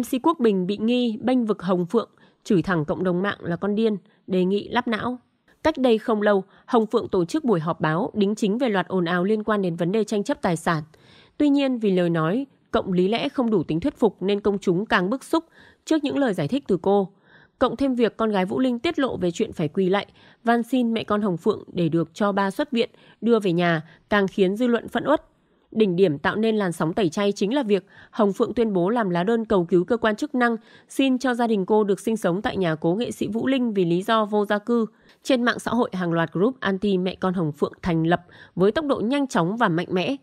MC Quốc Bình bị nghi bênh vực Hồng Phượng, chửi thẳng cộng đồng mạng là con điên, đề nghị lắp não. Cách đây không lâu, Hồng Phượng tổ chức buổi họp báo đính chính về loạt ồn ào liên quan đến vấn đề tranh chấp tài sản. Tuy nhiên, vì lời nói cộng lý lẽ không đủ tính thuyết phục nên công chúng càng bức xúc trước những lời giải thích từ cô. Cộng thêm việc con gái Vũ Linh tiết lộ về chuyện phải quỳ lại, van xin mẹ con Hồng Phượng để được cho ba xuất viện, đưa về nhà, càng khiến dư luận phẫn uất. Đỉnh điểm tạo nên làn sóng tẩy chay chính là việc Hồng Phượng tuyên bố làm lá đơn cầu cứu cơ quan chức năng xin cho gia đình cô được sinh sống tại nhà cố nghệ sĩ Vũ Linh vì lý do vô gia cư. Trên mạng xã hội hàng loạt group anti mẹ con Hồng Phượng thành lập với tốc độ nhanh chóng và mạnh mẽ.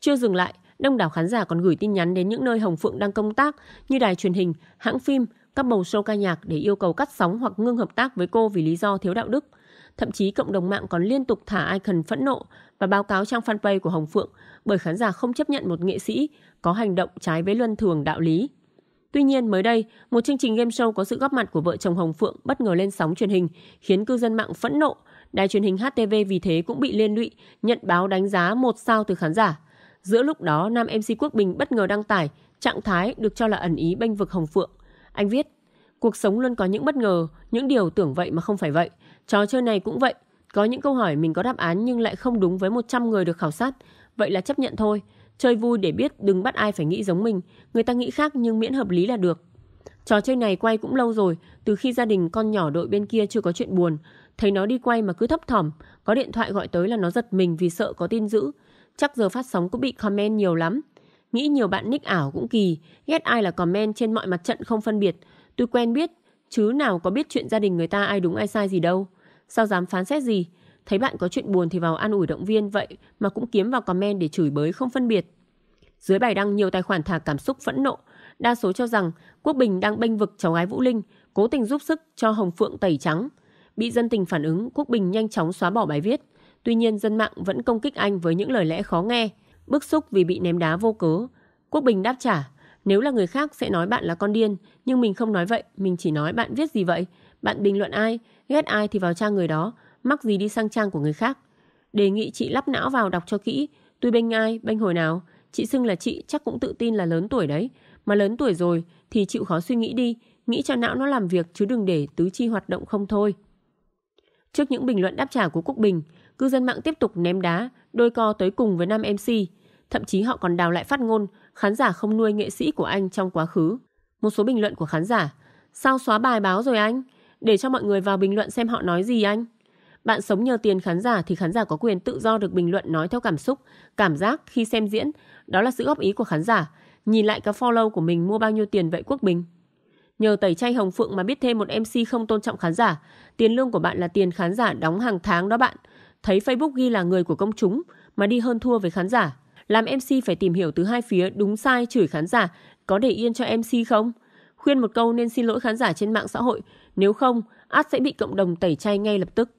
Chưa dừng lại, đông đảo khán giả còn gửi tin nhắn đến những nơi Hồng Phượng đang công tác như đài truyền hình, hãng phim, các bầu show ca nhạc để yêu cầu cắt sóng hoặc ngưng hợp tác với cô vì lý do thiếu đạo đức – Thậm chí cộng đồng mạng còn liên tục thả icon phẫn nộ và báo cáo trang fanpage của Hồng Phượng bởi khán giả không chấp nhận một nghệ sĩ có hành động trái với luân thường đạo lý. Tuy nhiên, mới đây, một chương trình game show có sự góp mặt của vợ chồng Hồng Phượng bất ngờ lên sóng truyền hình, khiến cư dân mạng phẫn nộ. Đài truyền hình HTV vì thế cũng bị liên lụy, nhận báo đánh giá một sao từ khán giả. Giữa lúc đó, nam MC Quốc Bình bất ngờ đăng tải trạng thái được cho là ẩn ý bênh vực Hồng Phượng. Anh viết, cuộc sống luôn có những bất ngờ, những điều tưởng vậy mà không phải vậy. Trò chơi này cũng vậy, có những câu hỏi mình có đáp án nhưng lại không đúng với 100 người được khảo sát, vậy là chấp nhận thôi. Chơi vui để biết đừng bắt ai phải nghĩ giống mình, người ta nghĩ khác nhưng miễn hợp lý là được. Trò chơi này quay cũng lâu rồi, từ khi gia đình con nhỏ đội bên kia chưa có chuyện buồn. Thấy nó đi quay mà cứ thấp thỏm, có điện thoại gọi tới là nó giật mình vì sợ có tin dữ. Chắc giờ phát sóng cũng bị comment nhiều lắm. Nghĩ nhiều bạn nick ảo cũng kỳ, ghét ai là comment trên mọi mặt trận không phân biệt. Tôi quen biết, chứ nào có biết chuyện gia đình người ta ai đúng ai sai gì đâu sao dám phán xét gì. Thấy bạn có chuyện buồn thì vào an ủi động viên vậy mà cũng kiếm vào comment để chửi bới không phân biệt. Dưới bài đăng nhiều tài khoản thả cảm xúc phẫn nộ, đa số cho rằng Quốc Bình đang bênh vực cháu gái Vũ Linh, cố tình giúp sức cho Hồng Phượng tẩy trắng. Bị dân tình phản ứng, Quốc Bình nhanh chóng xóa bỏ bài viết. Tuy nhiên dân mạng vẫn công kích anh với những lời lẽ khó nghe, bức xúc vì bị ném đá vô cớ. Quốc Bình đáp trả, nếu là người khác sẽ nói bạn là con điên, nhưng mình không nói vậy, mình chỉ nói bạn viết gì vậy. Bạn bình luận ai, ghét ai thì vào trang người đó, mắc gì đi sang trang của người khác. Đề nghị chị lắp não vào đọc cho kỹ, tôi bênh ai, bênh hồi nào. Chị xưng là chị chắc cũng tự tin là lớn tuổi đấy. Mà lớn tuổi rồi thì chịu khó suy nghĩ đi, nghĩ cho não nó làm việc chứ đừng để tứ chi hoạt động không thôi. Trước những bình luận đáp trả của quốc Bình, cư dân mạng tiếp tục ném đá, đôi co tới cùng với nam MC. Thậm chí họ còn đào lại phát ngôn, khán giả không nuôi nghệ sĩ của anh trong quá khứ. Một số bình luận của khán giả, sao xóa bài báo rồi anh? để cho mọi người vào bình luận xem họ nói gì anh. Bạn sống nhờ tiền khán giả thì khán giả có quyền tự do được bình luận nói theo cảm xúc, cảm giác khi xem diễn. Đó là sự góp ý của khán giả. Nhìn lại cái follow của mình mua bao nhiêu tiền vậy Quốc Bình? Nhờ tẩy chay Hồng Phượng mà biết thêm một MC không tôn trọng khán giả. Tiền lương của bạn là tiền khán giả đóng hàng tháng đó bạn. Thấy Facebook ghi là người của công chúng mà đi hơn thua với khán giả. Làm MC phải tìm hiểu từ hai phía đúng sai chửi khán giả. Có để yên cho MC không? khuyên một câu nên xin lỗi khán giả trên mạng xã hội, nếu không, ad sẽ bị cộng đồng tẩy chay ngay lập tức.